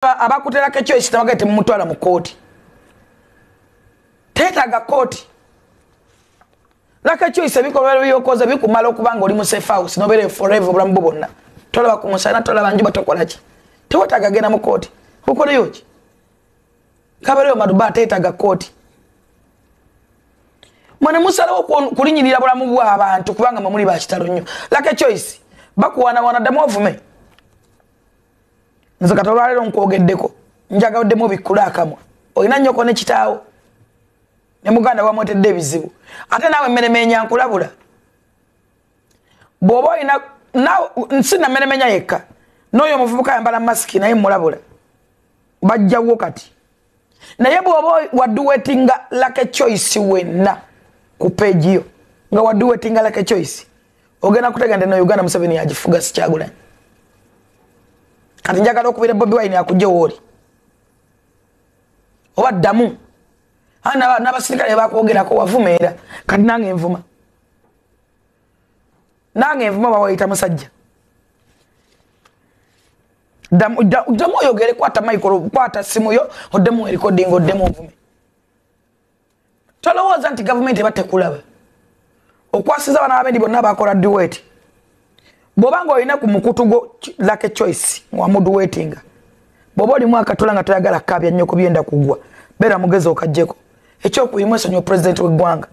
abakuterako ekyoisi tebagae temumutwala mu kooti tetaga kooti lakaekyoisi ebikolwa byokoze bikumala okuba nga oli mu safe house nobere forever obulamu bwo bwonna tolaba ku musana tolaba njuba tokolaki tewetaga genda mu kooti okoleyo ki kabeereyo maduba tetaga kooti mwene musalawo kulinyirira bulamu bwabantu kubanga mwemuli bakitalo nnyo lakaekyoisi bakuwanawana ddamu ovume nze katolwalero nkwogeddeko njagaddemu bikkula akamwa olina nnyoko ne kitaawo ne muganda wamwetedde ebizibu ate naawe emmeremeenya nkulabula bw'oba olina si namenemenya yekka n'oyo omuvubuka yambala masiki naye mulabula bajjawo kati naye bw'oba waduwetinga lake choice wenna ku peejiyo nga waduwetinga lake choice ogenda kutegende no uganda museveni agifuga sikyagulanyi kati njagala okubeera bobi wine akujja wooli oba ddamu nabasirikale bakwogerako wavumaera kati nange nvuma nange nvuma bawaita musajja ddamu oyogere kwata micro kwata simuyo oddemu erikodinga oddemu nvume tolowooza nti gavumenti eba tekulaba okwasiza abana babendi bonna bakola duweti bwoba ngaolina ku mukutu gwo lak choice wamuduwetinga bwoba olimu akatula nga toyagala kabya nnyo kubyenda kugwa beera mugezi okajjeko ekyokubiri mwesonyiwa pulezidenti weggwanga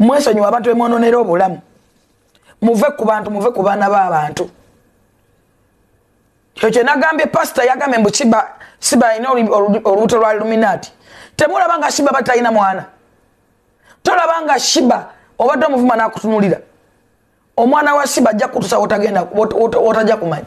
mwesonyiwa abantu bemwononera obulamu muve ku bantu muve ku baana baabantu kyo kyenagambye pasita yagambye mbu kiba siba alina olubuto lwa luminati temulaba nga shiba batalina mwana tolaba nga shiba obadde omuvuma nakutunulira omwana wa siba ajja kutusa wotagenda wotajja kumanya